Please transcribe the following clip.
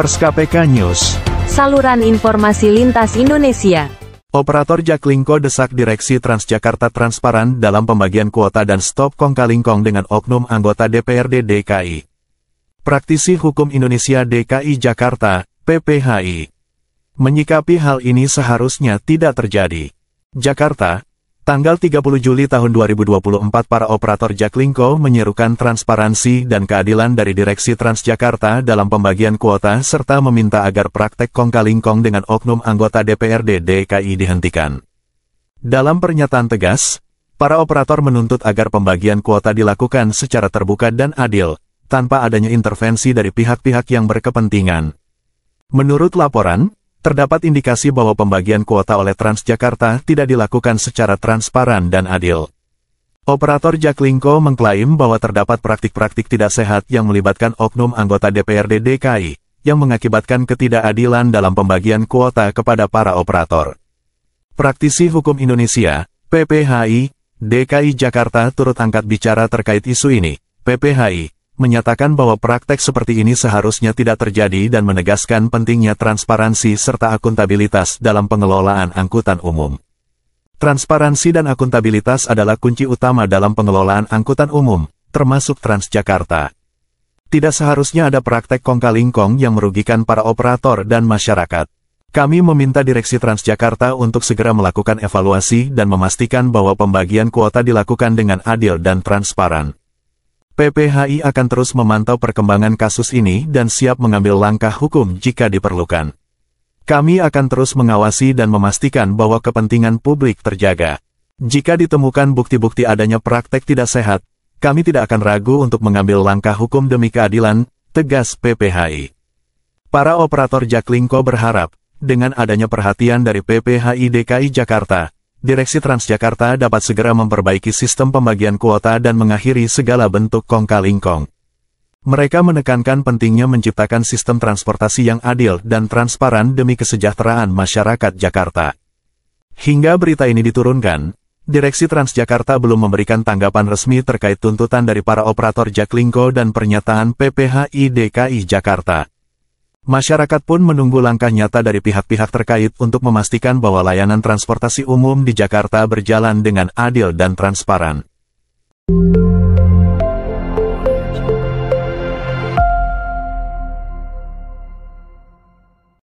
Pers KPK News. Saluran informasi lintas Indonesia. Operator Jaklingko desak Direksi Transjakarta transparan dalam pembagian kuota dan stop kongkalingkong dengan oknum anggota DPRD DKI. Praktisi Hukum Indonesia DKI Jakarta, PPHI. Menyikapi hal ini seharusnya tidak terjadi. Jakarta, Tanggal 30 Juli tahun 2024 para operator Jaklingko menyerukan transparansi dan keadilan dari Direksi Transjakarta dalam pembagian kuota serta meminta agar praktek kongkalingkong dengan oknum anggota DPRD DKI dihentikan. Dalam pernyataan tegas, para operator menuntut agar pembagian kuota dilakukan secara terbuka dan adil, tanpa adanya intervensi dari pihak-pihak yang berkepentingan. Menurut laporan, terdapat indikasi bahwa pembagian kuota oleh Transjakarta tidak dilakukan secara transparan dan adil. Operator Jaklingko mengklaim bahwa terdapat praktik-praktik tidak sehat yang melibatkan oknum anggota DPRD DKI, yang mengakibatkan ketidakadilan dalam pembagian kuota kepada para operator. Praktisi Hukum Indonesia, PPHI, DKI Jakarta turut angkat bicara terkait isu ini. PPHI, menyatakan bahwa praktek seperti ini seharusnya tidak terjadi dan menegaskan pentingnya transparansi serta akuntabilitas dalam pengelolaan angkutan umum. Transparansi dan akuntabilitas adalah kunci utama dalam pengelolaan angkutan umum, termasuk Transjakarta. Tidak seharusnya ada praktek kongkalingkong yang merugikan para operator dan masyarakat. Kami meminta Direksi Transjakarta untuk segera melakukan evaluasi dan memastikan bahwa pembagian kuota dilakukan dengan adil dan transparan. PPHI akan terus memantau perkembangan kasus ini dan siap mengambil langkah hukum jika diperlukan. Kami akan terus mengawasi dan memastikan bahwa kepentingan publik terjaga. Jika ditemukan bukti-bukti adanya praktek tidak sehat, kami tidak akan ragu untuk mengambil langkah hukum demi keadilan, tegas PPHI. Para operator Jaklingko berharap, dengan adanya perhatian dari PPHI DKI Jakarta, Direksi Transjakarta dapat segera memperbaiki sistem pembagian kuota dan mengakhiri segala bentuk kongkalingkong. Mereka menekankan pentingnya menciptakan sistem transportasi yang adil dan transparan demi kesejahteraan masyarakat Jakarta. Hingga berita ini diturunkan, Direksi Transjakarta belum memberikan tanggapan resmi terkait tuntutan dari para operator Jaklingko dan pernyataan PPHI DKI Jakarta. Masyarakat pun menunggu langkah nyata dari pihak-pihak terkait untuk memastikan bahwa layanan transportasi umum di Jakarta berjalan dengan adil dan transparan.